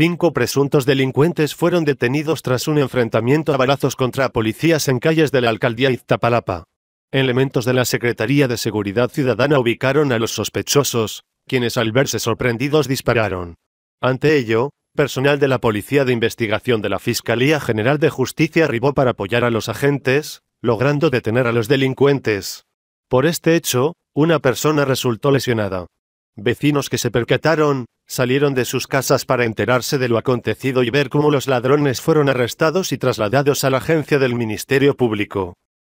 Cinco presuntos delincuentes fueron detenidos tras un enfrentamiento a balazos contra policías en calles de la alcaldía Iztapalapa. Elementos de la Secretaría de Seguridad Ciudadana ubicaron a los sospechosos, quienes al verse sorprendidos dispararon. Ante ello, personal de la Policía de Investigación de la Fiscalía General de Justicia arribó para apoyar a los agentes, logrando detener a los delincuentes. Por este hecho, una persona resultó lesionada. Vecinos que se percataron, salieron de sus casas para enterarse de lo acontecido y ver cómo los ladrones fueron arrestados y trasladados a la agencia del Ministerio Público.